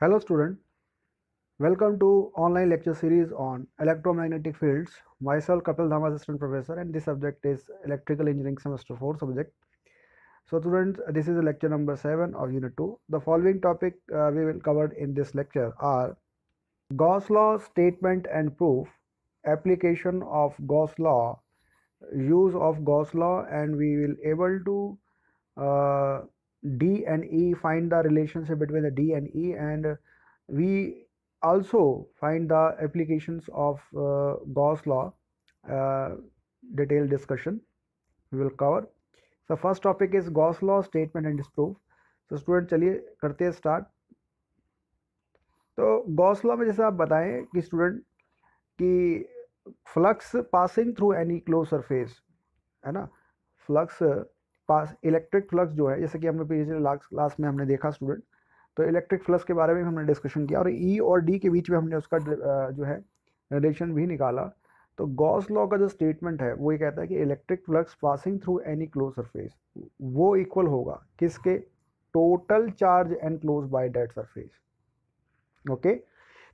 Hello student, welcome to online lecture series on electromagnetic fields. Myself Kapil Dham assistant professor and this subject is electrical engineering semester 4 subject. So students, this is lecture number 7 of unit 2. The following topic uh, we will cover in this lecture are Gauss law statement and proof, application of Gauss law, use of Gauss law and we will able to uh, d and e find the relationship between the d and e and we also find the applications of uh, gauss law uh, detailed discussion we will cover so first topic is gauss law statement and its proof so student chaliye karte हैं start तो Gauss law में जैसे आप बताएं कि student कि flux passing through any close surface है ना फ्लक्स पास इलेक्ट्रिक फ्लक्स जो है जैसे कि हमने पिछले लास्ट क्लास में हमने देखा स्टूडेंट तो इलेक्ट्रिक फ्लक्स के बारे में हमने डिस्कशन किया और ई e और डी के बीच में हमने उसका जो है रिलेशन भी निकाला तो गॉस लॉ का जो स्टेटमेंट है वो ये कहता है कि electric flux passing through any close surface वो इक्वल होगा किसके total charge and close by that surface okay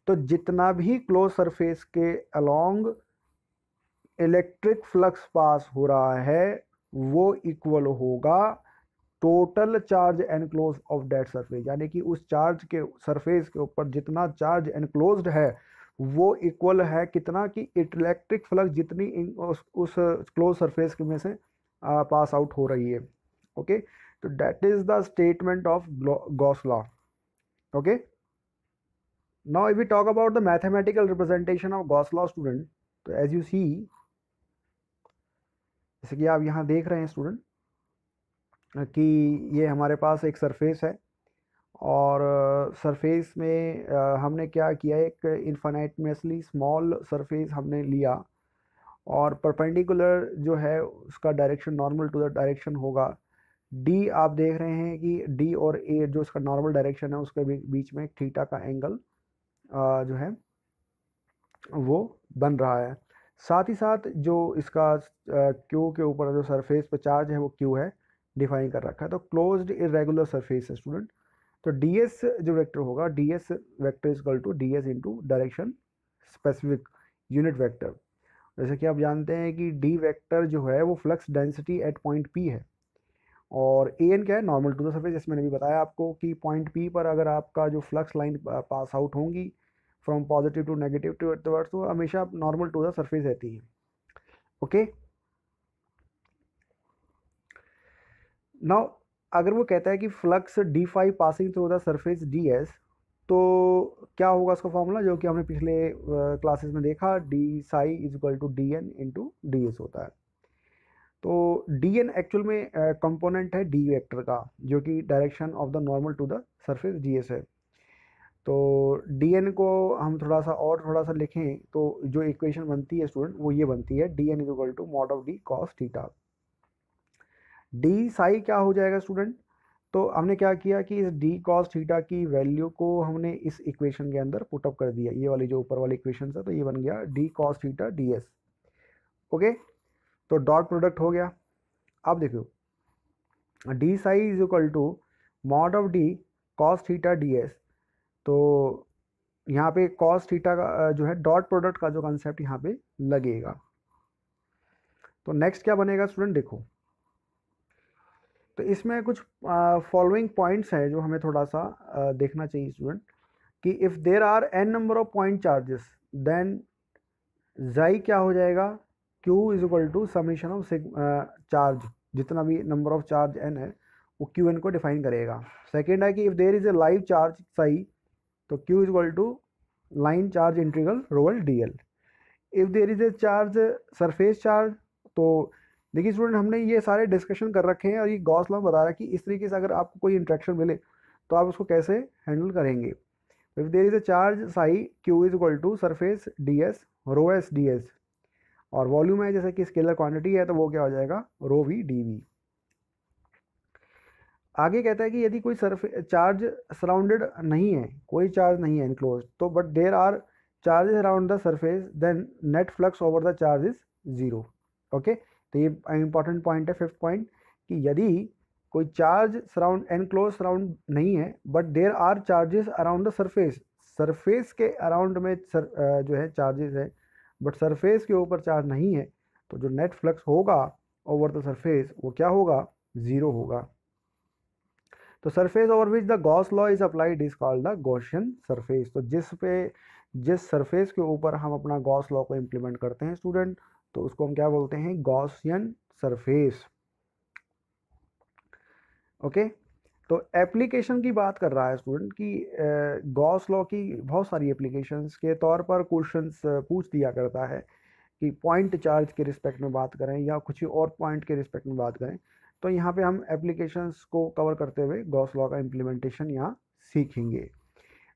तो जितना भी क्लोज सरफेस के अलोंग इलेक्ट्रिक फ्लक्स पास हो रहा है वो इक्वल होगा total charge enclose of that surface यानी कि उस चार्ज के सरफेस के ऊपर जितना चार्ज एनक्लोज है वो इक्वल है कितना कि इलेक्ट्रिक फ्लक्स जितनी उस, उस क्लोज सरफेस में से आ, पास आउट हो रही है ओके तो that is the statement of Gauss law okay now if we talk about the mathematical representation of gauss law student so तो as you जैसे कि आप यहाँ देख रहे हैं स्टूडेंट कि ये हमारे पास एक सरफेस है और सरफेस में हमने क्या किया एक इन्फाइनाइटमेसली स्मॉल सरफेस हमने लिया और परपेंडिकुलर जो है उसका direction normal to the direction होगा डी आप देख रहे हैं कि डी और ए जो इसका नॉर्मल डायरेक्शन है उसके बीच में थीटा का एंगल जो है वो बन रहा है साथ ही साथ जो इसका क्यू के ऊपर जो सरफेस पर चार्ज है वो क्यू है डिफाइन कर रखा है तो क्लोज्ड इरेगुलर सरफेस है स्टूडेंट तो डी एस जो वैक्टर होगा D S vector is equal to D S into direction specific unit vector जैसे कि आप जानते हैं कि डी वैक्टर जो है वो flux density at point P है और ए एन क्या है नॉर्मल टू द सर्फेस जैसे मैंने भी बताया आपको कि पॉइंट पी पर अगर आपका जो फ्लक्स लाइन पास आउट होंगी from positive to negative to towards वो हमेशा नॉर्मल टू द सरफेस रहती है ओके नाउ अगर वो कहता है कि flux D five passing through the surface D S तो क्या होगा उसका फॉर्मूला जो कि हमने पिछले क्लासेस में देखा D psi is equal to D N into D S होता है तो डी एन एक्चुअल में कंपोनेंट है डी वेक्टर का जो कि direction of the normal to the surface D S है तो डी को हम थोड़ा सा और थोड़ा सा लिखें तो जो इक्वेशन बनती है स्टूडेंट वो ये बनती है D N is equal to mod of D cos theta D psi क्या हो जाएगा स्टूडेंट तो हमने क्या किया कि इस डी कॉस थीटा की वैल्यू को हमने इस इक्वेशन के अंदर पुटअप कर दिया ये वाली जो ऊपर वाली इक्वेशन है तो ये बन गया D cos theta D S okay तो डॉट प्रोडक्ट हो गया अब देखो D psi is equal to mod of D cos theta D S तो यहाँ पे कॉस थीटा का जो है डॉट प्रोडक्ट का जो कंसेप्ट यहाँ पे लगेगा तो नेक्स्ट क्या बनेगा स्टूडेंट देखो तो इसमें कुछ फॉलोइंग पॉइंट्स हैं जो हमें थोड़ा सा आ, देखना चाहिए स्टूडेंट कि if there are N number of point charges then psi क्या हो जाएगा Q is equal to summation of charge जितना भी नंबर ऑफ चार्ज एन है वो क्यू एन को डिफाइन करेगा सेकेंड है कि if there is a line charge psi तो Q is equal to line charge integral rho L D L if there is a charge surface charge तो देखिए student हमने ये सारे डिस्कशन कर रखे हैं और ये गॉस लॉ बता रहा है कि इस तरीके से अगर आपको कोई इंट्रैक्शन मिले तो आप उसको कैसे हैंडल करेंगे if there is a charge psi Q is equal to surface D S rho S D S और वॉल्यूम है जैसे कि स्केलर क्वांटिटी है तो वो क्या हो जाएगा रो वी डी वी आगे कहता है कि यदि कोई सरफे चार्ज सराउंडेड नहीं है कोई चार्ज नहीं है इनक्लोज तो but there are charges around the surface then net flux over the charge is zero okay तो ये इंपॉर्टेंट पॉइंट है फिफ्थ पॉइंट कि यदि कोई चार्ज सराउंड एनक्लोज सराउंड नहीं है but there are charges around the surface surface के around में सर, जो है चार्जेस है बट सरफेस के ऊपर चार्ज नहीं है तो जो नेट फ्लक्स होगा ओवर द सरफेस वो क्या होगा ज़ीरो होगा तो surface over which the Gauss law is applied is called the Gaussian surface तो जिस पे जिस सरफेस के ऊपर हम अपना गॉस लॉ को इम्प्लीमेंट करते हैं स्टूडेंट तो उसको हम क्या बोलते हैं गॉसियन सरफेस ओके तो एप्लीकेशन की बात कर रहा है स्टूडेंट कि गॉस लॉ की बहुत सारी एप्लीकेशंस के तौर पर क्वेश्चंस पूछ दिया करता है कि पॉइंट चार्ज के रिस्पेक्ट में बात करें या कुछ और पॉइंट के रिस्पेक्ट में बात करें तो यहाँ पे हम एप्लीकेशंस को कवर करते हुए गॉस लॉ का इम्प्लीमेंटेशन यहाँ सीखेंगे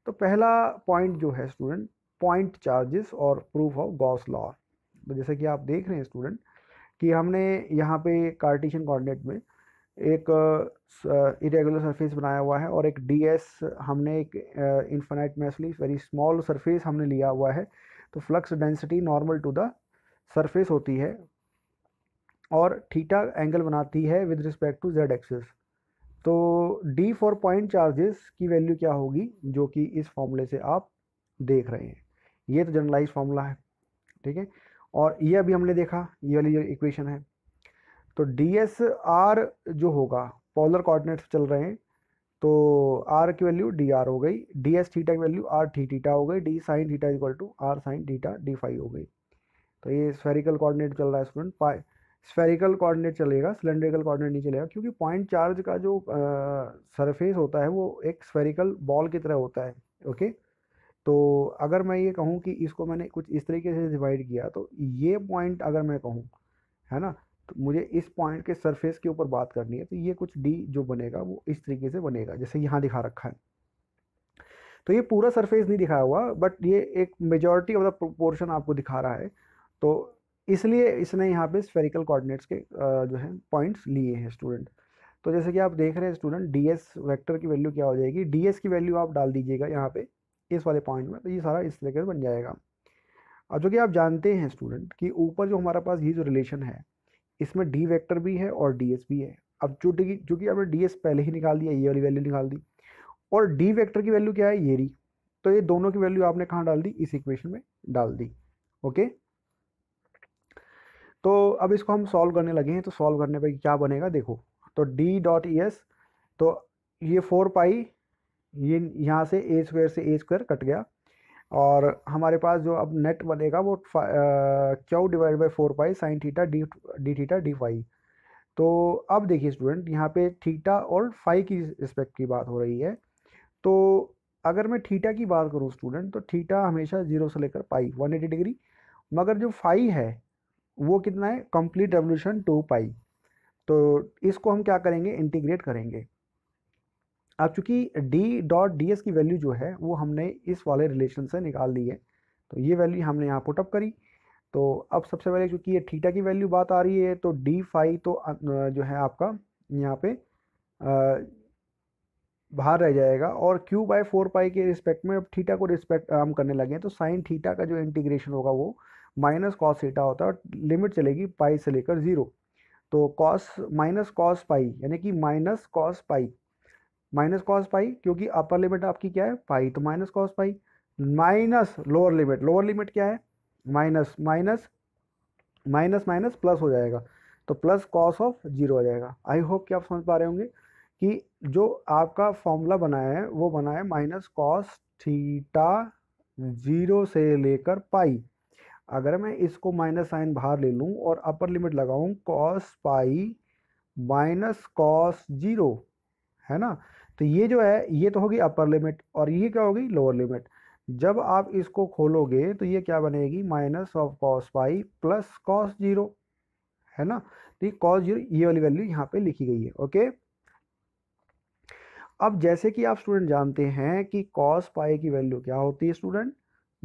तो पहला पॉइंट जो है स्टूडेंट पॉइंट चार्जेस और प्रूफ ऑफ गॉस लॉ तो जैसे कि आप देख रहे हैं स्टूडेंट कि हमने यहाँ पे कार्टिशन कॉर्डिनेट में एक इरेगुलर सरफेस बनाया हुआ है और एक डीएस हमने एक infinitesimally very small surface हमने लिया हुआ है तो flux density normal to the surface होती है और थीटा एंगल बनाती है with respect to Z axis तो डी फॉर पॉइंट चार्जेस की वैल्यू क्या होगी जो कि इस फॉर्मूले से आप देख रहे हैं ये तो जनरलाइज फार्मूला है ठीक है और ये अभी हमने देखा ये वाली जो इक्वेशन है तो डी एस आर जो होगा पॉलर कोऑर्डिनेट्स चल रहे हैं तो आर की वैल्यू डी आर हो गई डी एस थीटा की वैल्यू आर थी थीटा हो गई D sine theta equal to R sine theta D five हो गई तो ये स्फेरिकल कोऑर्डिनेट चल रहा है स्टूडेंट पाई स्फेरिकल कोऑर्डिनेट चलेगा सिलेंड्रिकल कोऑर्डिनेट नहीं चलेगा क्योंकि पॉइंट चार्ज का जो सरफेस होता है वो एक स्फेरिकल बॉल की तरह होता है ओके तो अगर मैं ये कहूँ कि इसको मैंने कुछ इस तरीके से डिवाइड किया तो ये पॉइंट अगर मैं कहूँ है ना तो मुझे इस पॉइंट के सरफेस के ऊपर बात करनी है तो ये कुछ डी जो बनेगा वो इस तरीके से बनेगा जैसे यहाँ दिखा रखा है तो ये पूरा सरफेस नहीं दिखाया हुआ बट ये एक मेजॉरिटी ऑफ द पोर्शन आपको दिखा रहा है तो इसलिए इसने यहाँ पे स्फेरिकल कोऑर्डिनेट्स के जो है पॉइंट्स लिए हैं स्टूडेंट तो जैसे कि आप देख रहे हैं स्टूडेंट डी एस वैक्टर की वैल्यू क्या हो जाएगी डी एस की वैल्यू आप डाल दीजिएगा यहाँ पे इस वाले पॉइंट में तो ये सारा इस तरीके से बन जाएगा और जो कि आप जानते हैं स्टूडेंट कि ऊपर जो हमारे पास ये जो रिलेशन है इसमें डी वैक्टर भी है और डी एस भी है अब जो जो कि आपने डी एस पहले ही निकाल दिया ये वाली वैल्यू निकाल दी और डी वैक्टर की वैल्यू क्या है ये री तो ये दोनों की वैल्यू आपने कहाँ डाल दी इस इक्वेशन में डाल दी ओके तो अब इसको हम सॉल्व करने लगे हैं तो सॉल्व करने पर क्या बनेगा देखो तो डी डॉट ई एस तो ये फोर पाई ये यहाँ से ए स्क्वायर से ए स्क्वायर कट गया और हमारे पास जो अब नेट बनेगा वो Q divide by four pi sine theta D D theta D phi तो अब देखिए स्टूडेंट यहाँ पे थीटा और फाई की रिस्पेक्ट की बात हो रही है तो अगर मैं थीटा की बात करूँ स्टूडेंट तो थीटा हमेशा जीरो से लेकर पाई एटी डिग्री मगर जो फाई है वो कितना है कंप्लीट रेवोल्यूशन टू पाई तो इसको हम क्या करेंगे इंटीग्रेट करेंगे अब चूँकि डी डॉट डी एस की वैल्यू जो है वो हमने इस वाले रिलेशन से निकाल दी है तो ये वैल्यू हमने यहाँ पुटअप करी तो अब सबसे पहले चूंकि ये थीटा की वैल्यू बात आ रही है तो डी फाई तो जो है आपका यहाँ पे बाहर रह जाएगा और क्यू बाई फोर पाई के रिस्पेक्ट में अब थीटा को रिस्पेक्ट हम करने लगे हैं तो साइन थीटा का जो इंटीग्रेशन होगा वो माइनस कॉस थीटा होता है लिमिट चलेगी पाई से लेकर ज़ीरो तो कॉस माइनस कॉस पाई यानी कि minus cos pi minus cos pi क्योंकि अपर लिमिट आपकी क्या है पाई तो minus cos pi minus lower limit lower limit क्या है minus minus minus minus plus हो जाएगा तो प्लस कॉस ऑफ जीरो हो जाएगा आई होप कि आप समझ पा रहे होंगे कि जो आपका फॉर्मूला बनाया है वो बनाया माइनस कॉस थीटा जीरो से लेकर पाई अगर मैं इसको माइनस साइन बाहर ले लूँ और अपर लिमिट लगाऊँ cos pi minus cos zero है ना तो ये जो है ये तो होगी अपर लिमिट और ये क्या होगी लोअर लिमिट जब आप इसको खोलोगे तो ये क्या बनेगी minus of cos pi plus cos zero है ना तो ये कॉस जीरो ये वाली वैल्यू यहाँ पे लिखी गई है ओके अब जैसे कि आप स्टूडेंट जानते हैं कि कॉस पाई की वैल्यू क्या होती है स्टूडेंट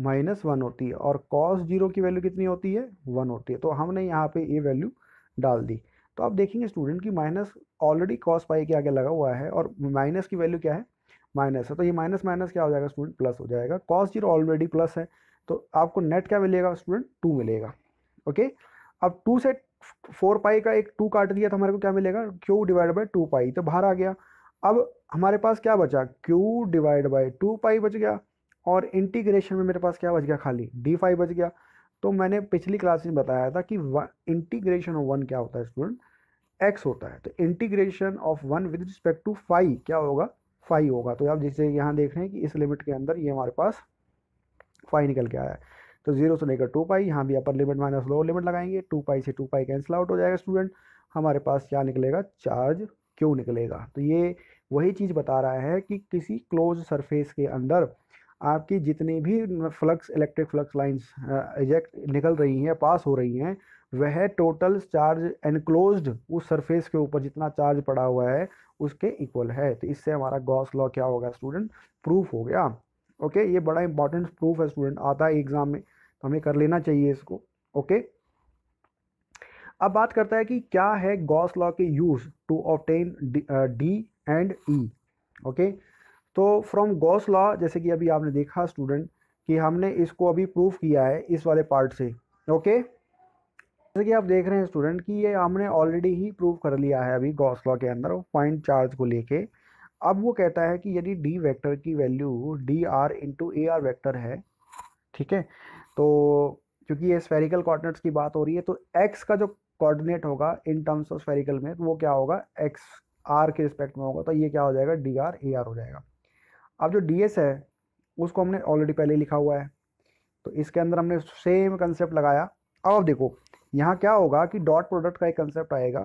माइनस वन होती है और कॉस जीरो की वैल्यू कितनी होती है वन होती है तो हमने यहाँ पे ये वैल्यू डाल दी तो आप देखेंगे स्टूडेंट की माइनस ऑलरेडी कॉस पाई के आगे लगा हुआ है और माइनस की वैल्यू क्या है माइनस है तो ये माइनस माइनस क्या हो जाएगा स्टूडेंट प्लस हो जाएगा कॉस जीरो ऑलरेडी प्लस है तो आपको नेट क्या मिलेगा स्टूडेंट टू मिलेगा ओके अब टू से फोर पाई का एक टू काट दिया तो हमारे को क्या मिलेगा Q divide by two pi तो बाहर आ गया अब हमारे पास क्या बचा Q divide by two pi बच गया और इंटीग्रेशन में मेरे पास क्या बच गया खाली डी फाइव बच गया तो मैंने पिछली क्लास में बताया था कि इंटीग्रेशन ऑफ वन क्या होता है स्टूडेंट एक्स होता है तो integration of one with respect to five क्या होगा फाइव होगा तो आप जैसे यहाँ देख रहे हैं कि इस लिमिट के अंदर ये हमारे पास फाइव निकल के आया है तो जीरो से लेकर टू पाई यहाँ भी upper limit minus lower limit लगाएंगे टू पाई से टू पाई कैंसिल आउट हो जाएगा स्टूडेंट हमारे पास क्या निकलेगा चार्ज क्यों निकलेगा तो ये वही चीज़ बता रहा है कि किसी क्लोज सरफेस के अंदर आपकी जितनी भी flux electric flux lines eject निकल रही हैं पास हो रही हैं वह टोटल चार्ज एनक्लोज्ड उस सरफेस के ऊपर जितना चार्ज पड़ा हुआ है उसके इक्वल है तो इससे हमारा गॉस लॉ क्या होगा स्टूडेंट प्रूफ हो गया ओके ये बड़ा इंपॉर्टेंट प्रूफ है स्टूडेंट आता है एग्ज़ाम में तो हमें कर लेना चाहिए इसको ओके अब बात करता है कि क्या है गॉस लॉ के use to obtain D and E okay तो फ्रॉम गॉस लॉ जैसे कि अभी आपने देखा स्टूडेंट कि हमने इसको अभी प्रूफ किया है इस वाले पार्ट से ओके जैसे कि आप देख रहे हैं स्टूडेंट कि ये हमने ऑलरेडी ही प्रूव कर लिया है अभी गॉस लॉ के अंदर पॉइंट चार्ज को लेके अब वो कहता है कि यदि डी वेक्टर की value D R into A R vector है ठीक है तो क्योंकि ये स्फेरिकल कॉर्डिनेट्स की बात हो रही है तो एक्स का जो कॉर्डिनेट होगा इन टर्म्स ऑफ स्फेरिकल में तो वो क्या होगा एक्स आर के रिस्पेक्ट में होगा तो ये क्या हो जाएगा डी आर ए आर हो जाएगा अब जो डी है उसको हमने ऑलरेडी पहले लिखा हुआ है तो इसके अंदर हमने सेम कंसेप्ट लगाया अब अब देखो यहाँ क्या होगा कि डॉट प्रोडक्ट का एक कंसेप्ट आएगा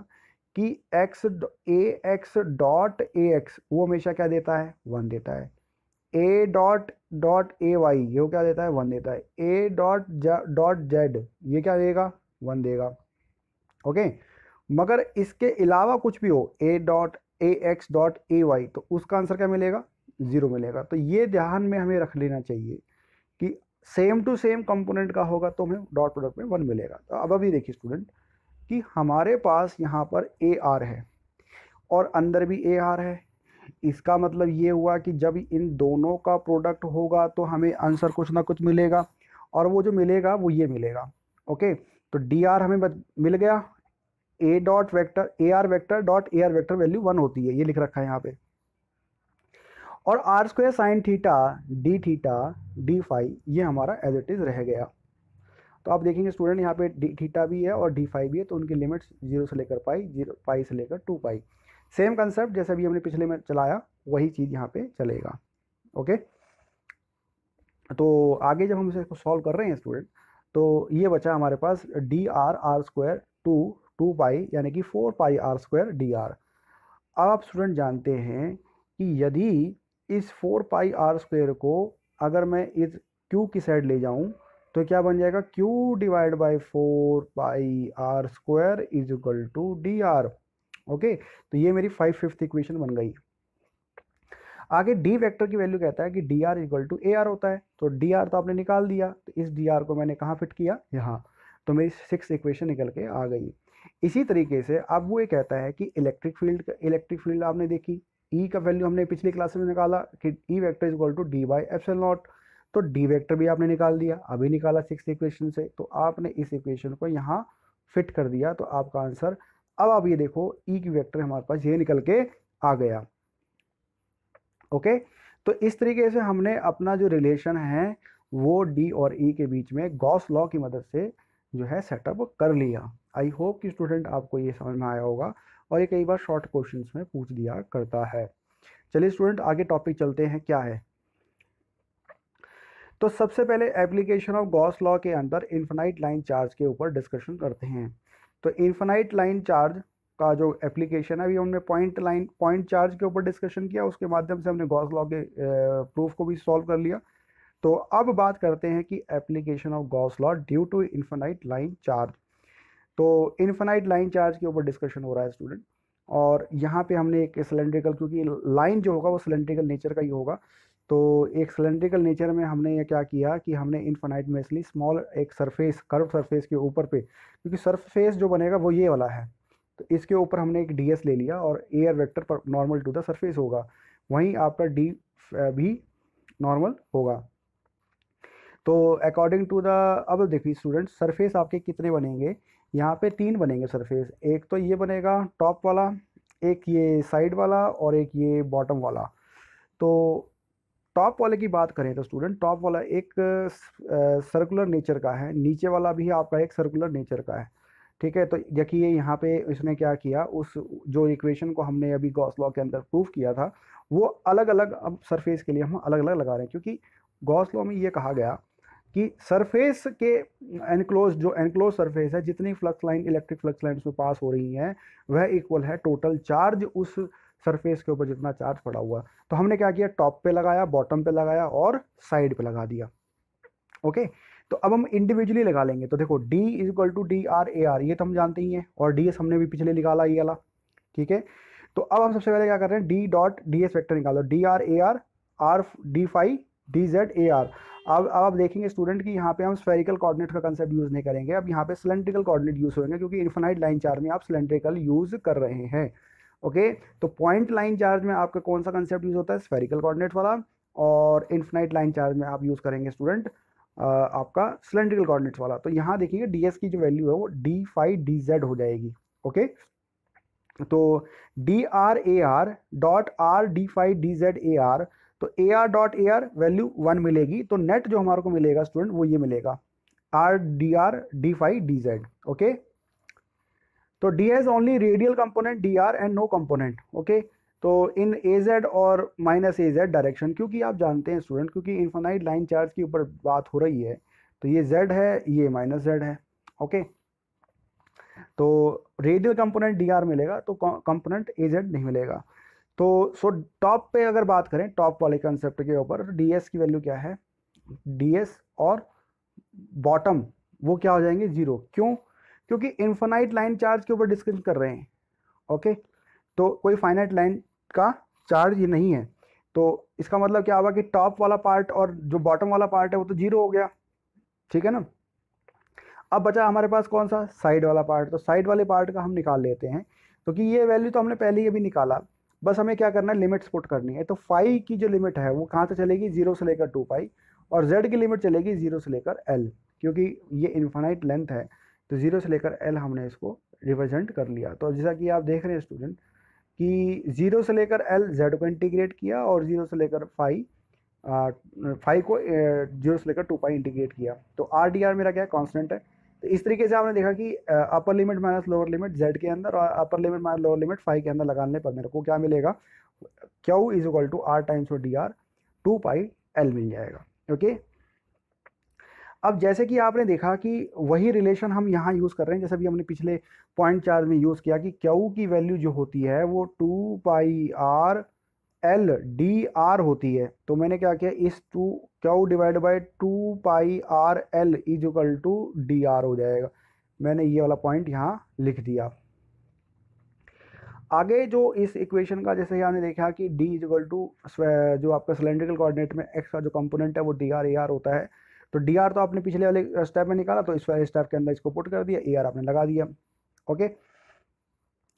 कि X A X dot A X वो हमेशा क्या देता है वन देता है A dot dot A Y ये क्या देता है वन देता है ए डॉट डॉट जेड ये क्या देगा वन देगा ओके मगर इसके अलावा कुछ भी हो A dot A X dot A Y तो उसका आंसर क्या मिलेगा ज़ीरो मिलेगा तो ये ध्यान में हमें रख लेना चाहिए कि सेम टू सेम कंपोनेंट का होगा तो हमें डॉट प्रोडक्ट में वन मिलेगा तो अब अभी देखिए स्टूडेंट कि हमारे पास यहाँ पर ए आर है और अंदर भी ए आर है इसका मतलब ये हुआ कि जब इन दोनों का प्रोडक्ट होगा तो हमें आंसर कुछ ना कुछ मिलेगा और वो जो मिलेगा वो ये मिलेगा ओके तो डी आर हमें मिल गया A dot vector A R vector dot A R vector value one होती है ये लिख रखा है यहाँ पर और R square sine theta D theta D phi ये हमारा एज इट इज़ रह गया तो आप देखेंगे स्टूडेंट यहाँ पे डी थीटा भी है और डी फाई भी है तो उनकी लिमिट्स जीरो से लेकर पाई जीरो पाई से लेकर टू पाई सेम कंसेप्ट जैसे अभी हमने पिछले में चलाया वही चीज़ यहाँ पे चलेगा ओके तो आगे जब हम इसे सॉल्व कर रहे हैं स्टूडेंट तो ये बचा हमारे पास D R R square two two pi यानी कि four pi R square D R अब आप स्टूडेंट जानते हैं कि यदि इस फोर पाई आर स्क्वेयर को अगर मैं इस क्यू की साइड ले जाऊं तो क्या बन जाएगा Q divide by four pi R square is equal to D R okay तो ये मेरी फाइव फिफ्थ इक्वेशन बन गई आगे डी वेक्टर की वैल्यू कहता है कि D R equal to A R होता है तो डी आर तो आपने निकाल दिया तो इस डी आर को मैंने कहाँ फिट किया यहाँ तो मेरी सिक्स इक्वेशन निकल के आ गई इसी तरीके से अब वो ये कहता है कि इलेक्ट्रिक फील्ड इलेक्ट्रिक फील्ड आपने देखी ई e का वैल्यू हमने पिछली क्लास में निकाला कि E vector is equal to D by F naught तो डी वेक्टर भी आपने निकाल दिया अभी निकाला सिक्स इक्वेशन से तो आपने इस इक्वेशन को यहाँ फिट कर दिया तो आपका आंसर अब आप ये देखो ई e की वैक्टर हमारे पास ये निकल के आ गया ओके तो इस तरीके से हमने अपना जो रिलेशन है वो डी और ई e के बीच में गॉस लॉ की मदद से जो है सेटअप कर लिया आई होप कि स्टूडेंट आपको ये समझ में आया होगा और ये कई बार शॉर्ट क्वेश्चन में पूछ दिया करता है चलिए स्टूडेंट आगे टॉपिक चलते हैं क्या है तो सबसे पहले एप्लीकेशन ऑफ गॉस लॉ के अंदर इन्फिनाइट लाइन चार्ज के ऊपर डिस्कशन करते हैं तो इन्फिनाइट लाइन चार्ज का जो एप्लीकेशन है अभी हमने पॉइंट लाइन पॉइंट चार्ज के ऊपर डिस्कशन किया उसके माध्यम से हमने गॉस लॉ के प्रूफ को भी सॉल्व कर लिया तो अब बात करते हैं कि application of Gauss law due to infinite line charge तो इनफिनाइट लाइन चार्ज के ऊपर डिस्कशन हो रहा है स्टूडेंट और यहाँ पे हमने एक सिलेंड्रिकल क्योंकि लाइन जो होगा वो सिलेंड्रिकल नेचर का ही होगा तो एक सिलेंड्रिकल नेचर में हमने क्या किया कि हमने इनफिनाइट में इसलिए स्मॉल एक सरफेस कर्व सरफेस के ऊपर पे क्योंकि सरफेस जो बनेगा वो ये वाला है तो इसके ऊपर हमने एक डी ले लिया और एयर वैक्टर पर नॉर्मल टू द सरफेस होगा वहीं आपका डी भी नॉर्मल होगा तो अकॉर्डिंग टू द अब देखिए स्टूडेंट सरफेस आपके कितने बनेंगे यहाँ पे तीन बनेंगे सरफेस एक तो ये बनेगा टॉप वाला एक ये साइड वाला और एक ये बॉटम वाला तो टॉप वाले की बात करें तो स्टूडेंट टॉप वाला एक सर्कुलर नेचर का है नीचे वाला भी आपका एक सर्कुलर नेचर का है ठीक है तो देखिए यहाँ पे इसने क्या किया उस जो इक्वेशन को हमने अभी गॉस लॉ के अंदर प्रूव किया था वो अलग अलग अब सरफेस के लिए हम अलग अलग लगा रहे हैं क्योंकि गॉस लॉ में ये कहा गया कि सरफेस के एनक्लोज जो एनक्लोज सरफेस है जितनी flux line electric flux line उसमें पास हो रही हैं वह इक्वल है टोटल चार्ज उस सरफेस के ऊपर जितना चार्ज पड़ा हुआ तो हमने क्या किया टॉप पे लगाया बॉटम पे लगाया और साइड पे लगा दिया ओके तो अब हम इंडिविजुअली लगा लेंगे तो देखो D is equal to D R A R ये तो हम जानते ही हैं और डी हमने भी पिछले निकाला ये वाला ठीक है तो अब हम सबसे पहले क्या कर रहे हैं डी डॉट डी एस निकालो D R A R R D five D Z A R अब अब आप देखेंगे स्टूडेंट कि यहाँ पे हम स्फेरिकल कोऑर्डिनेट का कंसेप्ट यूज़ नहीं करेंगे अब यहाँ पे सिलेंड्रिकल कोऑर्डिनेट यूज़ होंगे क्योंकि इन्फिनाइट लाइन चार्ज में आप सिलेंड्रिकल यूज़ कर रहे हैं ओके तो पॉइंट लाइन चार्ज में आपका कौन सा कंसेप्ट यूज़ होता है स्फेरिकल कोऑर्डिनेट वाला और इन्फिनाइट लाइन चार्ज में आप यूज़ करेंगे स्टूडेंट आपका सिलेंड्रिकल कॉर्डिनेट वाला तो यहाँ देखिए डी की जो वैल्यू है वो डी फाइव डी जेड हो जाएगी ओके तो D R A R dot R D five D Z A R तो A R dot A R value one मिलेगी तो नेट जो हमारे को मिलेगा स्टूडेंट वो ये मिलेगा R D R D five D Z okay तो D has only radial component D R and no component okay तो इन ए जेड और माइनस ए जेड डायरेक्शन क्योंकि आप जानते हैं स्टूडेंट क्योंकि इन्फोनाइट लाइन चार्ज के ऊपर बात हो रही है तो ये जेड है ये माइनस जेड है ओके तो रेडियल कंपोनेंट डी आर मिलेगा तो कंपोनेंट ए जेड नहीं मिलेगा तो सो टॉप पे अगर बात करें टॉप वाले कंसेप्ट के ऊपर डी तो एस की वैल्यू क्या है डी एस और बॉटम वो क्या हो जाएंगे जीरो क्यों क्योंकि इन्फानाइट लाइन चार्ज के ऊपर डिस्कस कर रहे हैं ओके तो कोई फाइनाइट लाइन का चार्ज ये नहीं है तो इसका मतलब क्या होगा कि टॉप वाला पार्ट और जो बॉटम वाला पार्ट है वो तो जीरो हो गया ठीक है ना अब बचा हमारे पास कौन सा साइड वाला पार्ट तो साइड वाले पार्ट का हम निकाल लेते हैं क्योंकि तो ये वैल्यू तो हमने पहले ही अभी निकाला बस हमें क्या करना है लिमिट्स पुट करनी है तो फाइव हम्म। की जो लिमिट है वो कहाँ से चलेगी जीरो से लेकर टू पाई और जेड की लिमिट चलेगी जीरो से लेकर एल क्योंकि ये इन्फानाइट लेंथ है तो जीरो से लेकर एल हमने इसको रिप्रेजेंट कर लिया तो जैसा कि आप देख रहे हैं स्टूडेंट कि जीरो से लेकर एल जेड को इंटीग्रेट किया और जीरो से लेकर फाइव फाइव को जीरो से लेकर टू पाई इंटीग्रेट किया तो आर डी आर मेरा क्या है कॉन्स्टेंट है तो इस तरीके से आपने देखा कि upper limit minus lower limit Z के अंदर और upper limit minus lower limit phi के अंदर लगाने पर मेरे को क्या मिलेगा Q is equal to R times D R two pi L मिल जाएगा ओके अब जैसे कि आपने देखा कि वही रिलेशन हम यहाँ यूज़ कर रहे हैं जैसे अभी हमने पिछले पॉइंट चार्ज में यूज़ किया कि क्यू की वैल्यू जो होती है वो two pi R L D R होती है तो मैंने क्या किया इस two Q divide by two pi R L is equal to D R हो जाएगा मैंने ये वाला पॉइंट यहाँ लिख दिया आगे जो इस इक्वेशन का जैसे ने देखा कि डी इज इक्वल टू जो आपका सिलेंड्रिकल कोऑर्डिनेट में एक्स का जो कंपोनेंट है वो डी आर ए आर होता है तो डी आर तो आपने पिछले वाले स्टेप में निकाला तो इस वाले स्टेप के अंदर इसको पुट कर दिया ए आर आपने लगा दिया ओके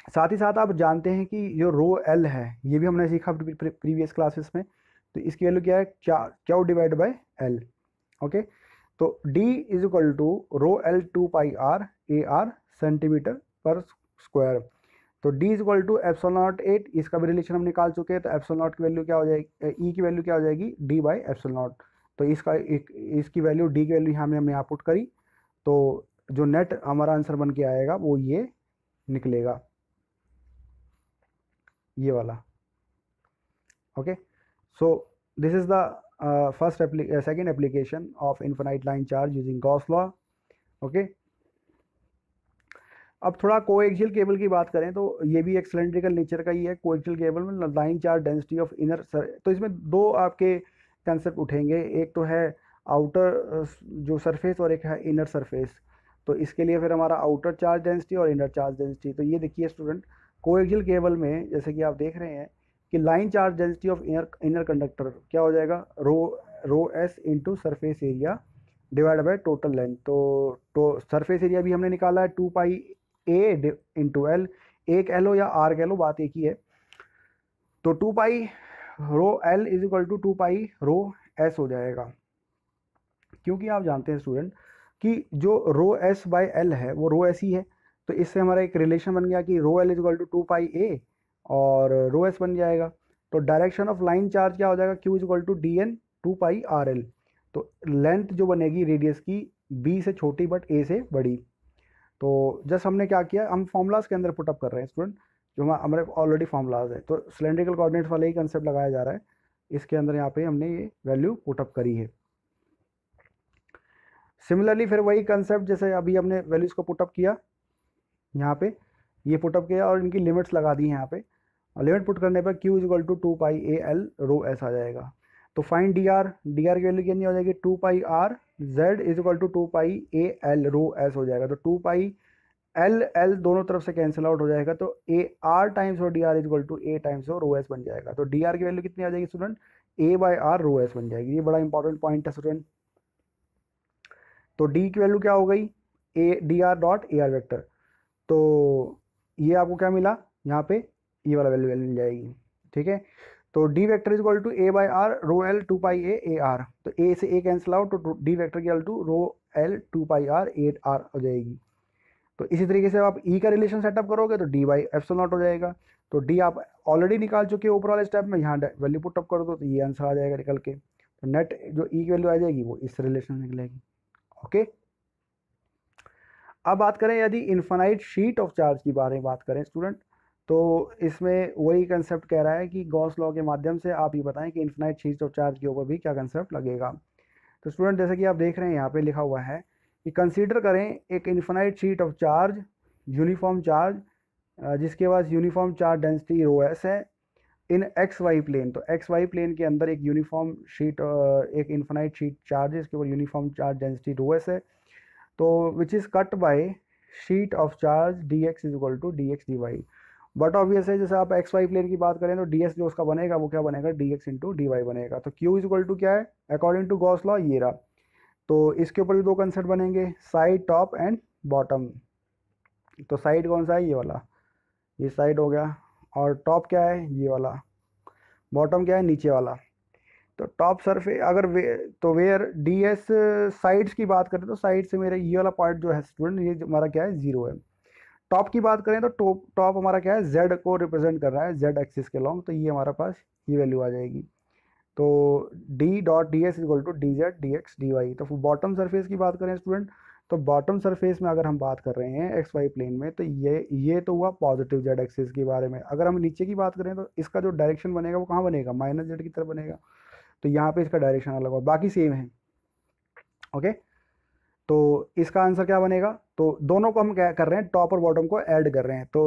साथ ही साथ आप जानते हैं कि जो रो एल है ये भी हमने सीखा प्रीवियस क्लासेस में तो इसकी वैल्यू क्या है क्या क्यों डिवाइड बाई एल ओके तो D is equal to rho L two pi R A R centimetre पर स्क्वायर तो डी इज इक्वल टू एफ्सो नॉट एट इसका भी रिलेशन हम निकाल चुके हैं तो एफ्सो नॉट की वैल्यू क्या हो जाएगी e की वैल्यू क्या हो जाएगी डी बाई एफ्सो नॉट तो इसका इसकी वैल्यू डी की वैल्यू यहाँ हमने हमने यहाँ पुट करी तो जो नेट हमारा आंसर बन के आएगा वो ये निकलेगा ये वाला okay so this is the first second application of infinite line charge using Gauss law okay अब थोड़ा कोएक्सियल केबल की बात करें तो ये भी एक सिलेंड्रिकल नेचर का ही है कोएक्सियल केबल में line charge density of inner sir तो इसमें दो आपके कंसेप्ट उठेंगे एक तो है आउटर uh, जो सरफेस और एक है इनर सरफेस तो इसके लिए फिर हमारा आउटर चार्ज डेंसिटी और इनर चार्ज डेंसिटी तो ये देखिए स्टूडेंट कोएक्सियल केबल में जैसे कि आप देख रहे हैं कि line charge density of inner inner conductor क्या हो जाएगा rho rho S into surface area divide by total length तो तो सरफेस एरिया भी हमने निकाला है two pi A into L एक एल हो या आर कह लो बात एक ही है तो two pi rho L is equal to two pi rho S हो जाएगा क्योंकि आप जानते हैं स्टूडेंट कि जो रो एस बाय एल है वो रो एस ही है तो इससे हमारा एक रिलेशन बन गया कि rho L equal to two pi A और रो एस बन जाएगा तो डायरेक्शन ऑफ लाइन चार्ज क्या हो जाएगा Q equal to D N two pi R L तो लेंथ जो बनेगी रेडियस की बी से छोटी बट ए से बड़ी तो जस्ट हमने क्या किया हम फॉर्मूलाज के अंदर पुटअप कर रहे हैं स्टूडेंट जो हमारे ऑलरेडी फॉर्मूलाज है तो सिलेंड्रिकल कोऑर्डिनेट्स वाला ही कंसेप्ट लगाया जा रहा है इसके अंदर यहाँ पे हमने ये वैल्यू पुटअप करी है सिमिलरली फिर वही कंसेप्ट जैसे अभी हमने वैल्यूज़ को पुटअप किया यहाँ पे ये पुटअप किया और इनकी लिमिट्स लगा दी यहाँ पे और लिमिट पुट करने पर Q equal to two pi A L rho S आ जाएगा तो fine D R D R की वैल्यू कितनी हो जाएगी two pi R Z equal to two pi A L rho S हो जाएगा तो टू पाई एल एल दोनों तरफ से कैंसिल आउट हो जाएगा तो ए आर टाइम्स और D R equal to A times और रो एस बन जाएगा तो डी आर की वैल्यू कितनी आ जाएगी student A by R rho S बन जाएगी ये बड़ा इंपॉर्टेंट पॉइंट है स्टूडेंट तो डी की वैल्यू क्या हो गई A D R dot A R vector तो ये आपको क्या मिला यहाँ पे ये वाला वैल्यू वैल्यू मिल जाएगी ठीक है तो D vector is equal to A by R rho L two pi A A R तो ए से ए कैंसिल आउट तो डी वेक्टर की two rho L two pi R at R हो जाएगी तो इसी तरीके से आप ई e का रिलेशन सेटअप करोगे तो डी बाई एफ नॉट हो जाएगा तो डी आप ऑलरेडी निकाल चुके हो ऊपर वाले स्टेप में यहाँ वैल्यू पुटअप कर दो तो ये आंसर आ जाएगा निकल के तो नेट जो ई e की वैल्यू आ जाएगी वो इस रिलेशन निकलेगी ओके अब बात करें यदि इन्फानाइट शीट ऑफ चार्ज की बारे में बात करें स्टूडेंट तो इसमें वही कंसेप्ट कह रहा है कि गॉस लॉ के माध्यम से आप ये बताएं कि इन्फानाइट शीट ऑफ चार्ज के ऊपर भी क्या कंसेप्ट लगेगा तो स्टूडेंट जैसे कि आप देख रहे हैं यहाँ पे लिखा हुआ है कि कंसीडर करें एक infinite sheet of charge uniform charge जिसके पास uniform charge density rho S है इन एक्स वाई प्लेन तो एक्स वाई प्लेन के अंदर एक यूनिफॉर्म शीट एक इन्फानाइट शीट चार्ज है इसके ऊपर uniform charge density rho S है तो which is cut by sheet of charge D X is equal to D X D Y but obvious है जैसे आप एक्स वाई प्लेन की बात करें तो डी एस जो उसका बनेगा वो क्या बनेगा D X into D Y बनेगा तो क्यू इज इक्वल टू क्या है अकॉर्डिंग टू गॉस लॉ ये रहा तो इसके ऊपर भी दो कंसेप्ट बनेंगे साइड टॉप एंड बॉटम तो साइड कौन सा है ये वाला ये साइड हो गया और टॉप क्या है ये वाला बॉटम क्या है नीचे वाला तो टॉप सरफेस अगर वे तो वेयर डी एस साइड्स की बात करें तो साइड से मेरा ये वाला पॉइंट जो है स्टूडेंट ये हमारा क्या है जीरो है टॉप की बात करें तो टॉप टॉप हमारा क्या है जेड को रिप्रेजेंट कर रहा है जेड एक्सिस के लॉन्ग तो ये हमारे पास ये वैल्यू आ जाएगी तो D dot D S equal to D Z D X D Y तो बॉटम सरफेस की बात करें स्टूडेंट तो बॉटम सरफेस में अगर हम बात कर रहे हैं एक्स वाई प्लेन में तो ये ये तो हुआ पॉजिटिव जेड एक्सिस के बारे में अगर हम नीचे की बात करें तो इसका जो डायरेक्शन बनेगा वो कहाँ बनेगा माइनस जेड की तरफ बनेगा तो यहाँ पे इसका डायरेक्शन अलग होगा बाकी सेम है ओके तो इसका आंसर क्या बनेगा तो दोनों को हम क्या कर रहे हैं टॉप और बॉटम को ऐड कर रहे हैं तो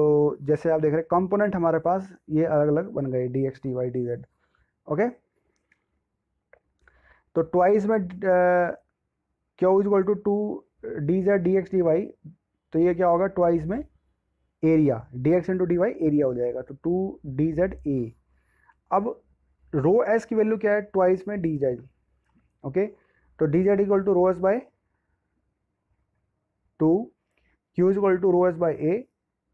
जैसे आप देख रहे हैं कंपोनेंट हमारे पास ये अलग अलग बन गए D X D Y D Z okay तो ट्वाइस में Q is to two D Z D X D Y तो ये क्या होगा ट्वाइस में area D X into D Y area हो जाएगा तो टू डी जेड ए अब रो एस की वैल्यू क्या है ट्वाइस में डी जेड ओके तो D Z equal to rho S by two Q is equal to rho S by A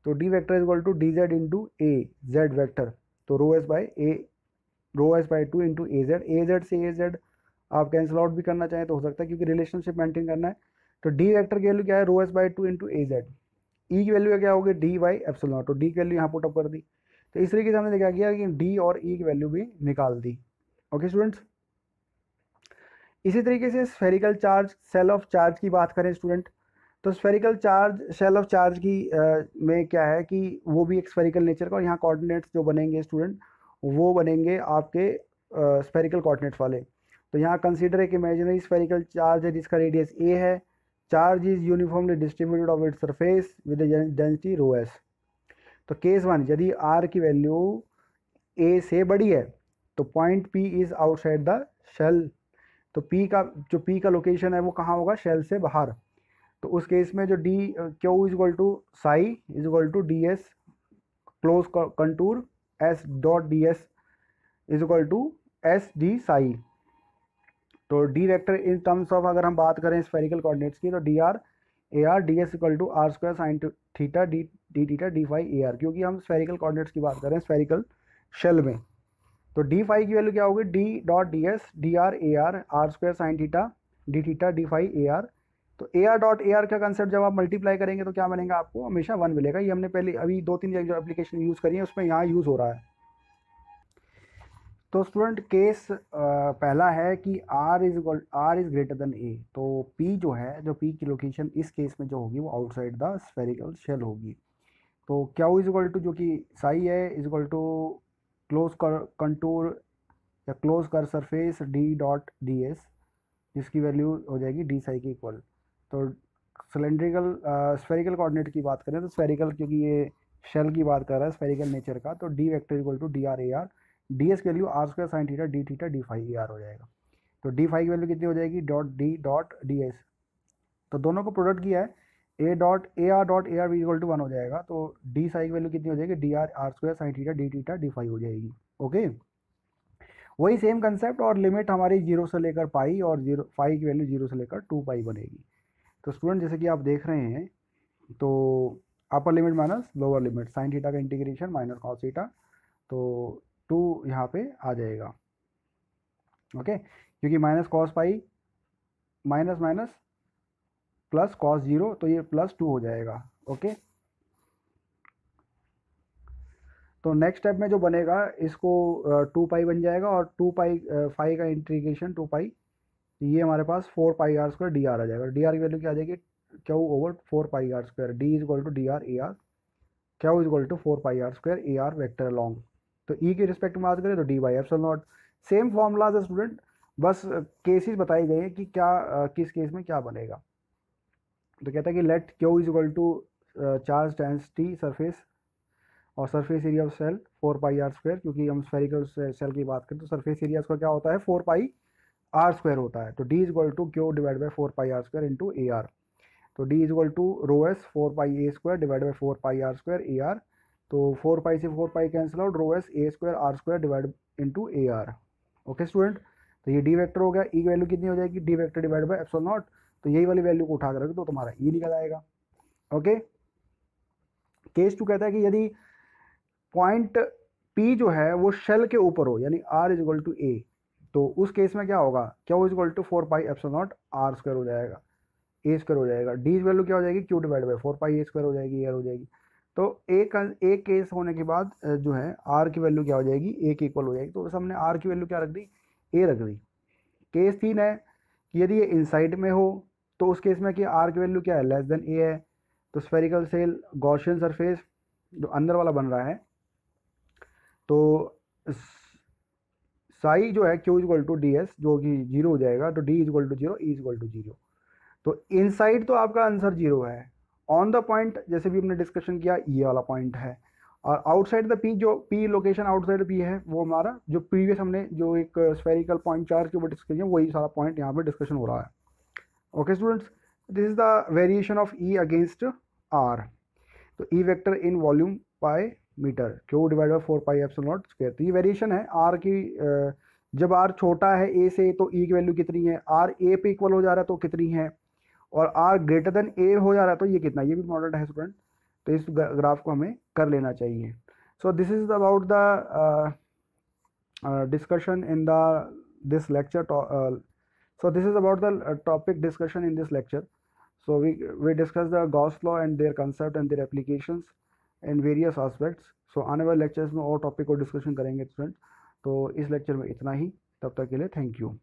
तो D vector is equal to D Z into A Z vector तो rho S by A rho S by two into A Z A Z से A Z आप cancel out भी करना चाहें तो हो सकता है क्योंकि रिलेशनशिप मेंटेन करना है तो डी वैक्टर की वैल्यू क्या है rho S by two into A Z E की वैल्यू क्या होगी डी बाई एप्सल तो डी की वैल्यू यहाँ पुटअप कर दी तो इस तरीके से हमने देखा गया कि डी और ई e की वैल्यू भी निकाल दी ओके स्टूडेंट्स इसी तरीके से spherical charge shell of charge की बात करें स्टूडेंट तो spherical charge shell of charge की आ, में क्या है कि वो भी एक स्फेरिकल नेचर का और यहाँ कोऑर्डिनेट्स जो बनेंगे स्टूडेंट वो बनेंगे आपके स्फेरिकल कोऑर्डिनेट्स वाले तो यहाँ कंसीडर एक इमेजनरी स्फेरिकल चार्ज है जिसका रेडियस ए है charge is uniformly distributed of it surface with density rho S तो केस वन यदि आर की वैल्यू ए से बड़ी है तो point P is outside the shell तो पी का जो पी का लोकेशन है वो कहाँ होगा शेल से बाहर तो उस केस में जो D Q is equal to psi is equal to D S close contour S dot D S is equal to S D psi तो D vector in terms of अगर हम बात करें स्फेरिकल कोऑर्डिनेट्स की तो D R A R D S equal to R square sine theta D D theta D phi A R क्योंकि हम spherical coordinates की बात कर रहे हैं स्फेरिकल शेल में तो डी फाई की वैल्यू क्या होगी D dot D S D R A R R square sine theta D theta D phi A R तो A R dot A R का कंसेप्ट जब आप मल्टीप्लाई करेंगे तो क्या मिलेगा आपको हमेशा वन मिलेगा ये हमने पहले अभी दो तीन जो एप्लीकेशन यूज़ करी है उसमें यहाँ यूज़ हो रहा है तो स्टूडेंट केस पहला है कि R is R is greater than A तो पी जो है जो पी की लोकेशन इस केस में जो होगी वो आउटसाइड द स्फेरिकल शेल होगी तो क्या इज इक्वल टू जो कि साई है इज इक्वल टू क्लोज कर कंटूर या क्लोज कर surface D dot D S जिसकी वैल्यू हो जाएगी डी साई के इक्वल तो सिलेंड्रिकल स्फेरिकल कोऑर्डिनेट की बात करें तो स्फेरिकल क्योंकि ये शेल की बात कर रहा है स्फेरिकल नेचर का तो D vector equal to D R A R D S की value R square sine theta D theta D phi R हो जाएगा तो डी फाइव की वैल्यू कितनी हो जाएगी dot D dot D S तो दोनों को प्रोडक्ट किया है A dot A R dot A R equal to one हो जाएगा तो डी साई की वैल्यू कितनी हो जाएगी D R R square sine theta D theta D five हो जाएगी ओके वही सेम कंसेप्ट और लिमिट हमारी जीरो से लेकर पाई और जीरो फाइव की वैल्यू जीरो से लेकर टू पाई बनेगी तो स्टूडेंट जैसे कि आप देख रहे हैं तो upper limit minus lower limit sine theta का इंटीग्रेशन माइनस कॉस थीटा तो टू यहाँ पे आ जाएगा ओके क्योंकि minus cos pi minus minus plus cos zero तो ये प्लस टू हो जाएगा ओके तो नेक्स्ट स्टेप में जो बनेगा इसको टू पाई बन जाएगा और टू पाई फाई का इंट्रीगेशन टू पाई तो ये हमारे पास four pi R square D R आ जाएगा डी आर की वैल्यू क्या आ जाएगी Q over four pi R square D is equal to D R A R Q is equal to four pi R square A R vector long तो E e के की respect में बात करें तो D by F naught same formulas है student बस cases बताई गई हैं कि क्या किस केस में क्या बनेगा तो कहता है कि let Q is equal to charge times T surface और surface area of shell four pi R square क्योंकि हम स्फेरिकल सेल की बात करें तो सरफेस एरिया उसका क्या होता है फोर पाई आर स्क्वायर होता है तो D is equal to Q divide by four pi R square into A R तो D is equal to rho S four pi A square divide by four pi R square A R तो four pi से four pi cancel out rho S A square R square divide into A R okay student तो ये D vector हो गया ई e value कितनी हो जाएगी D vector divide by F naught तो यही वाली वैल्यू को उठा कर रखे तो तुम्हारा ई e निकल आएगा ओके केस टू कहता है कि यदि पॉइंट पी जो है वो शेल के ऊपर हो यानी R is equal to A तो उस केस में क्या होगा क्या is equal to four pi F naught R square हो जाएगा ए स्क्वायर हो जाएगा डी वैल्यू क्या हो जाएगी Q divide by four pi A square हो जाएगी एयर हो जाएगी तो एक एक केस होने के बाद जो है आर की वैल्यू क्या हो जाएगी ए इक्वल हो जाएगी तो बस हमने आर की वैल्यू क्या रख दी ए रख दी केस तीन है कि यदि ये इनसाइड में हो तो उस केस में कि आर की वैल्यू क्या है लेस देन ए है तो स्फेरिकल सेल गॉशियन सरफेस जो अंदर वाला बन रहा है तो साई जो है Q is two D S जो कि जीरो हो जाएगा तो D equal to zero E equal to zero तो इनसाइड तो आपका आंसर जीरो है ऑन द पॉइंट जैसे भी हमने डिस्कशन किया ये वाला पॉइंट है और आउटसाइड द पी जो पी लोकेशन आउटसाइड पी है वो हमारा जो प्रीवियस हमने जो एक स्पेरिकल पॉइंट चार्ज के ऊपर डिस्कस किया वही सारा पॉइंट यहाँ पर डिस्कशन हो रहा है okay students this is the variation of E against R तो E vector in volume pi meter q divide by four pi so not स्क्र तो ये वेरिएशन है आर की जब आर छोटा है ए से तो ई e की वैल्यू कितनी है आर ए पे इक्वल हो जा रहा है तो कितनी है और आर ग्रेटर देन ए हो जा रहा है तो ये कितना ये भी मॉडल है स्टूडेंट तो इस ग्राफ को हमें कर लेना चाहिए so this is about the discussion in the this lecture so this is about the topic discussion in this lecture so we we discuss the Gauss law and their concept and their application in various aspects so आने वाले lectures में और topic और discussion करेंगे student तो इस lecture में इतना ही तब तक के लिए थैंक यू